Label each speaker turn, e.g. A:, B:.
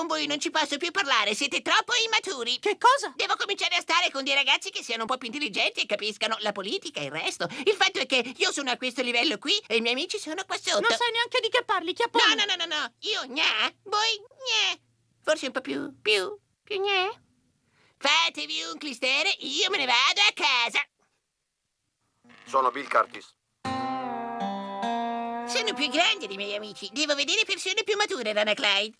A: con voi non ci posso più parlare, siete troppo immaturi. Che cosa? Devo cominciare a stare con dei ragazzi che siano un po' più intelligenti e capiscano la politica e il resto. Il fatto è che io sono a questo livello qui e i miei amici sono qua sotto. Non sai neanche di che parli, chi appoggia? No, no, no, no, no, io gna, voi gna. Forse un po' più, più, più gna. Fatevi un clistere, io
B: me ne vado a casa.
C: Sono Bill Curtis.
D: Sono più
E: grande dei miei amici. Devo vedere persone più mature, Rana Clyde.